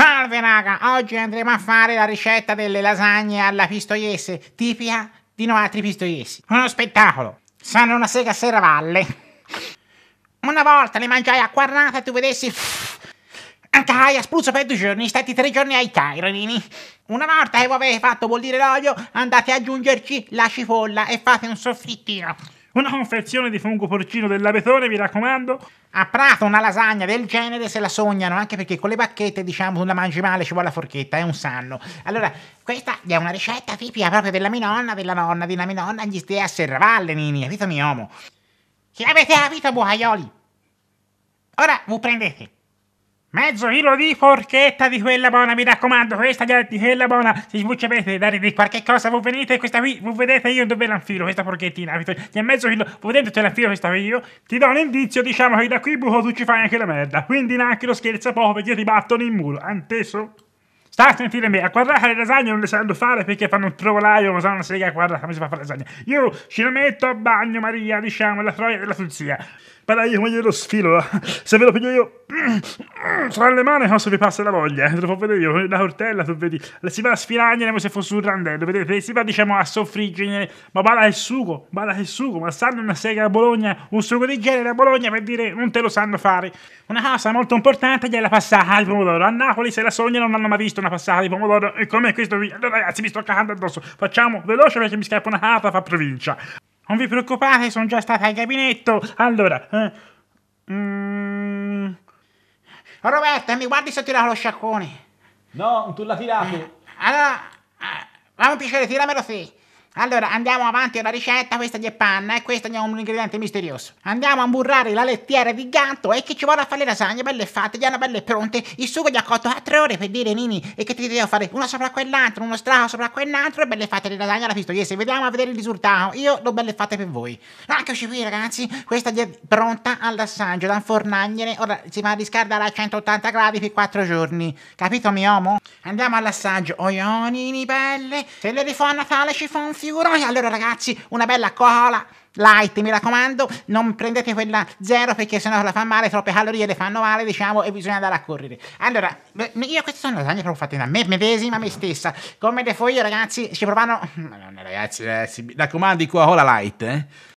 Salve raga, oggi andremo a fare la ricetta delle lasagne alla pistoiese, tipica di noi altri pistoiesi. Uno spettacolo, sanno una sega a serravalle. Una volta le mangiai a quarnata e tu vedessi... Anche a spruzzo per due giorni, stati tre giorni ai Caironini. Una volta che voi avete fatto bollire l'olio, andate ad aggiungerci la cipolla e fate un soffittino. Una confezione di fungo porcino dell'abetone, mi raccomando. A Prato una lasagna del genere se la sognano, anche perché con le bacchette, diciamo, tu la mangi male, ci vuole la forchetta, è un sanno. Allora, questa è una ricetta tipica proprio della mia nonna, della nonna, della mia nonna, gli stia a Serravalle, nini, capito mio uomo? Chi avete capito, bucaioli? Ora, voi prendete. Mezzo chilo di forchetta di quella buona, mi raccomando, questa di quella buona. Se voi sapete dare di qualche cosa, voi venite questa qui, voi vedete io dove l'anfilo, questa forchettina, che cioè, mezzo chilo, voi vedete te l'anfilo questa qui io, ti do un indizio, diciamo che da qui buco tu ci fai anche la merda. Quindi neanche lo scherza poco perché io ti battono in muro, anteso? sta a sentire me, a guardare le lasagne non le sanno fare perché fanno un trovolaio, ma sanno una sega a guardare come si fa a fare lasagne. Io ce la metto a bagno, Maria, diciamo, la troia della fruzia. Guarda io come lo sfilo, eh. se ve lo piglio io, mm, tra le mani non so vi passa la voglia, eh, te lo può vedere io, la cortella, tu vedi, si va a sfiragnare come se fosse un randello, vedete, si va diciamo a soffriggere, ma bada il sugo, bada il sugo, ma sanno una sega a Bologna, un sugo di genere a Bologna per dire non te lo sanno fare. Una cosa molto importante gliela passata al pomodoro, a Napoli se la sognano non hanno mai visto una una passata di pomodoro e come questo vi... Allora ragazzi mi sto cagando addosso, facciamo veloce perché mi scappa una carta fa provincia. Non vi preoccupate, sono già stata al gabinetto. Allora... Eh, mm... Roberta, mi guardi se ho tirato lo sciacquone. No, tu l'ha tirato. Eh, allora... Eh, Fammi un piacere, tiramelo sì. Allora, andiamo avanti alla ricetta, questa è panna e eh, questo è un ingrediente misterioso. Andiamo a burrare la lettiera di gatto e che ci vuole a fare le lasagne belle fatte, già belle pronte, il sugo gli ha cotto a tre ore per dire Nini e che ti devo fare una sopra quell'altro, uno strato sopra quell'altro e belle fatte le lasagne alla pistoiese. Vediamo a vedere il risultato, io l'ho belle fatte per voi. Eccoci qui ragazzi, questa è pronta all'assaggio, da infornagnere, ora si va a riscaldare a 180 gradi per 4 giorni. Capito mio uomo? Andiamo all'assaggio, Nini belle, se le rifò a Natale ci fa un figuroni. Allora, ragazzi, una bella cola light, mi raccomando, non prendete quella zero perché sennò la fa male, troppe calorie le fanno male, diciamo, e bisogna andare a correre. Allora, io queste sono lasagne proprio fatte da me medesima, me stessa. Come le foglie, ragazzi, ci provano... Madonna, mm, ragazzi, ragazzi, eh, mi raccomando, cola light, eh.